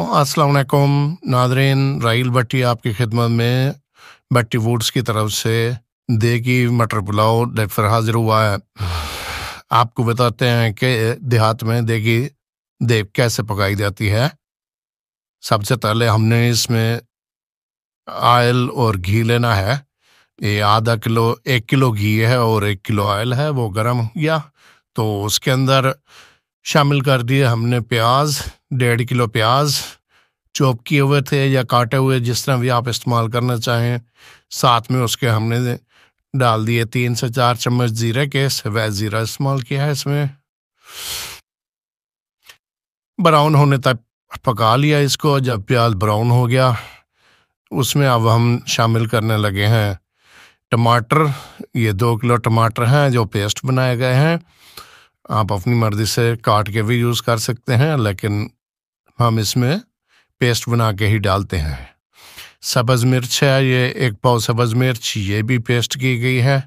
Oh, असलकुम Nadreen राइल भट्टी आपकी खिदमत में भट्टी वुड्स की तरफ से देगी मटर पुलाव फिर हाजिर हुआ है आपको बताते हैं कि देहात में देगी देव कैसे पकाई जाती है सबसे पहले हमने इसमें आयल और घी लेना है ये आधा किलो एक किलो घी है और एक किलो आयल है वो गर्म हो गया तो उसके अंदर शामिल कर दिए हमने प्याज डेढ़ किलो प्याज चॉप किए हुए थे या काटे हुए जिस तरह भी आप इस्तेमाल करना चाहें साथ में उसके हमने डाल दिए तीन से चार चम्मच ज़ीरे के सफ़ेद ज़ीरा इस्तेमाल किया है इसमें ब्राउन होने तक पका लिया इसको जब प्याज ब्राउन हो गया उसमें अब हम शामिल करने लगे हैं टमाटर ये दो किलो टमाटर हैं जो पेस्ट बनाए गए हैं आप अपनी मर्जी से काट के भी यूज़ कर सकते हैं लेकिन हम इसमें पेस्ट बना के ही डालते हैं सब्ज़ मिर्च है ये एक पाव सब्ज़ मिर्च ये भी पेस्ट की गई है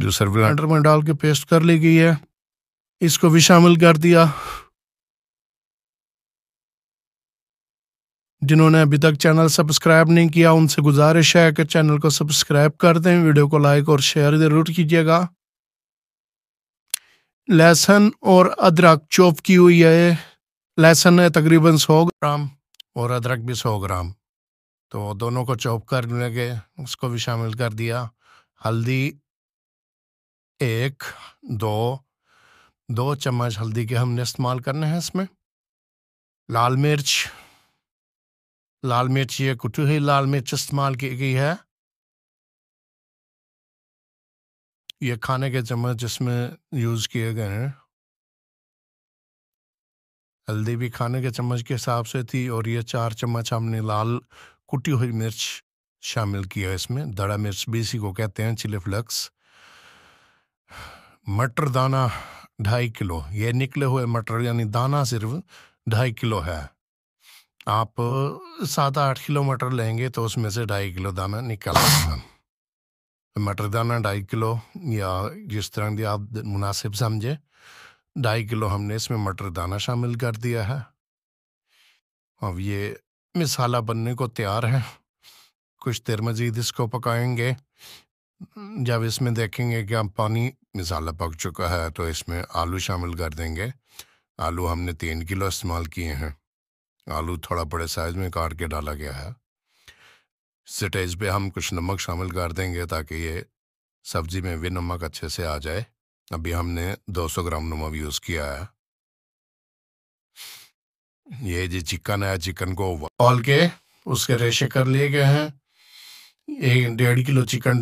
दूसरे ग्राइंडर में डाल के पेस्ट कर ली गई है इसको भी शामिल कर दिया जिन्होंने अभी तक चैनल सब्सक्राइब नहीं किया उनसे गुजारिश है कि चैनल को सब्सक्राइब कर दें वीडियो को लाइक और शेयर ज़रूर कीजिएगा लहसन और अदरक चॉप की हुई है लहसन है तकरीबन सौ ग्राम और अदरक भी सौ ग्राम तो दोनों को चौप कर लेंगे उसको भी शामिल कर दिया हल्दी एक दो दो चम्मच हल्दी के हमने इस्तेमाल करने हैं इसमें लाल मिर्च लाल मिर्च ये कुटू ही लाल मिर्च इस्तेमाल की गई है ये खाने के चम्मच जिसमें यूज़ किए गए हैं हल्दी भी खाने के चम्मच के हिसाब से थी और ये चार चम्मच हमने लाल कुटी हुई मिर्च शामिल किया इसमें दड़ा मिर्च भी इसी को कहते हैं चिली फ्लक्स मटर दाना ढाई किलो ये निकले हुए मटर यानी दाना सिर्फ ढाई किलो है आप सात आठ किलो मटर लेंगे तो उसमें से ढाई किलो दाना निकाल मटरदाना ढाई किलो या जिस तरह की आप मुनासिब समझे ढाई किलो हमने इसमें मटर दाना शामिल कर दिया है अब ये मिसाला बनने को तैयार है कुछ देर मजीद इसको पकाएंगे जब इसमें देखेंगे कि हम पानी मिसाला पक चुका है तो इसमें आलू शामिल कर देंगे आलू हमने तीन किलो इस्तेमाल किए हैं आलू थोड़ा बड़े साइज़ में काट के डाला गया है स्टेज पे हम कुछ नमक शामिल कर देंगे ताकि ये सब्जी में भी नमक अच्छे से आ जाए अभी हमने 200 ग्राम नमक यूज़ किया है ये जी चिकन है चिकन को ऑल के उसके रेशे कर लिए गए हैं एक डेढ़ किलो चिकन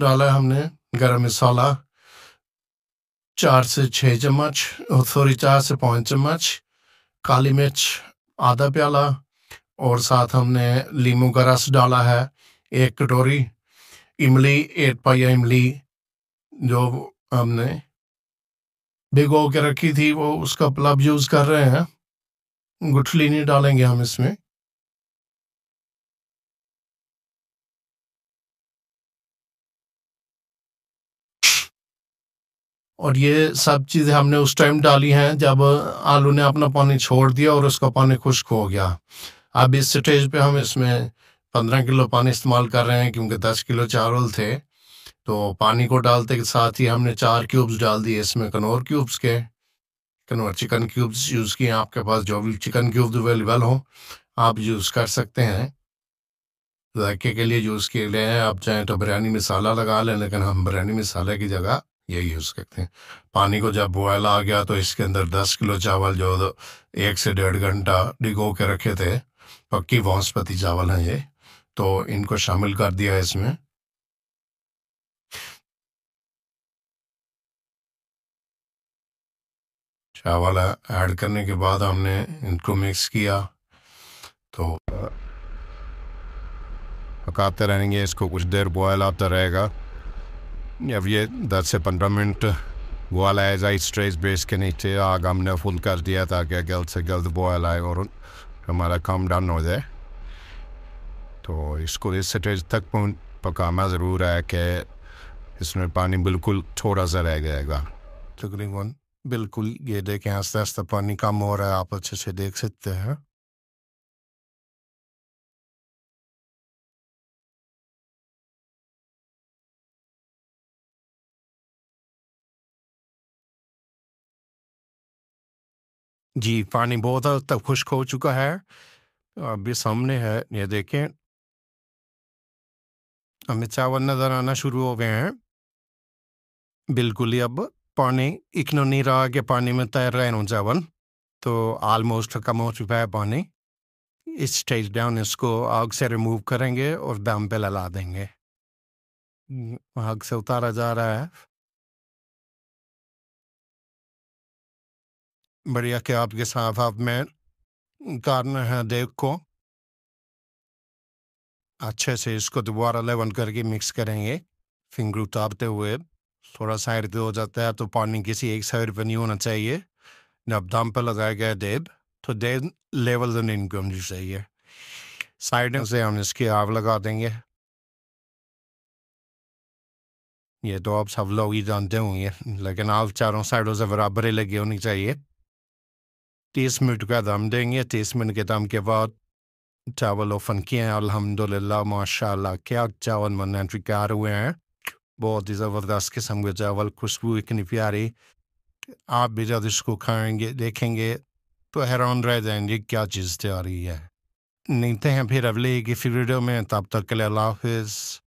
डाला हमने गरम मसाला चार से छः चम्मच सॉरी चार से पाँच चम्मच काली मिर्च आधा प्याला और साथ हमने लीमू का रस डाला है एक कटोरी इमली एक पाइया इमली जो हमने भिगो के रखी थी वो उसका प्लब यूज़ कर रहे हैं गुठली नहीं डालेंगे हम इसमें और ये सब चीज़ें हमने उस टाइम डाली हैं जब आलू ने अपना पानी छोड़ दिया और उसका पानी खुश्क हो गया अब इस स्टेज पे हम इसमें पंद्रह किलो पानी इस्तेमाल कर रहे हैं क्योंकि दस किलो चावल थे तो पानी को डालते के साथ ही हमने चार क्यूब्स डाल दिए इसमें कनौर क्यूब्स के कनौर चिकन क्यूब्स यूज़ किए आपके पास जो भी चिकन क्यूब्स अवेलेबल हों आप यूज़ कर सकते हैं जायके के लिए यूज़ किए गए हैं आप चाहें तो बिरयानी मसाला लगा लें लेकिन हम बिरयानी मसाले की जगह यही यूज़ करते हैं पानी को जब बॉयल आ गया तो इसके अंदर दस किलो चावल जो एक से डेढ़ घंटा डिगो के रखे थे पक्की वनस्पति चावल हैं ये तो इनको शामिल कर दिया है इसमें चावल ऐड करने के बाद हमने इनको मिक्स किया तो पकाते रहेंगे इसको कुछ देर बॉयल आता रहेगा अब ये दस से पंद्रह मिनट बॉयल जाए स्ट्रेस बेस के नीचे आग हमने फुल कर दिया ताकि जल्द से जल्द बॉयल आए और हमारा काम डन हो जाए तो इसको इस स्टेज तक पकाना ज़रूर है कि इसमें पानी बिल्कुल थोड़ा सा रह जाएगा तकरीबन बिल्कुल ये देखें आस्ते आस्ते पानी कम हो रहा है आप अच्छे से देख सकते हैं जी पानी बहुत हद तक खुश्क हो चुका है अभी सामने है ये देखें हमें चावल नज़र आना शुरू हो गए हैं बिल्कुल ही अब पानी इकनो नहीं रहा कि पानी में तैर रहे हैं चावल तो आलमोस्ट कम हो चुका है पानी इस स्टेज डाउन इसको आग से रिमूव करेंगे और दम पे लला देंगे हम्म, आग से उतारा जा रहा है बढ़िया के आपके आप में कारण है देव को अच्छे से इसको दोबारा लेवन करके मिक्स करेंगे फिंगरू उतारते हुए थोड़ा साइड हो जाता है तो पानी किसी एक साइड पर नहीं होना चाहिए जब दम पर लगाया गया देव तो देव लेवल इनको होनी चाहिए साइड से हम इसकी आग लगा देंगे ये तो आप सब लोग ही जानते होंगे लेकिन आप चारों साइडों से बराबर ही लगी होनी चाहिए तीस मिनट का दम देंगे तीस मिनट के दम के बाद चावल ओफन किए हैं अल्हम्दुलिल्लाह माशाल्लाह क्या चावल बनने तैयार हुए हैं बहुत ही ज़बरदस्त किस्म के चावल खुशबू इतनी प्यारी आप भी जब इसको खाएंगे देखेंगे तो हैरान रह जाएंगे क्या चीज़ तैयारी है मिलते तो हैं फिर अगले की वीडियो में तब तक के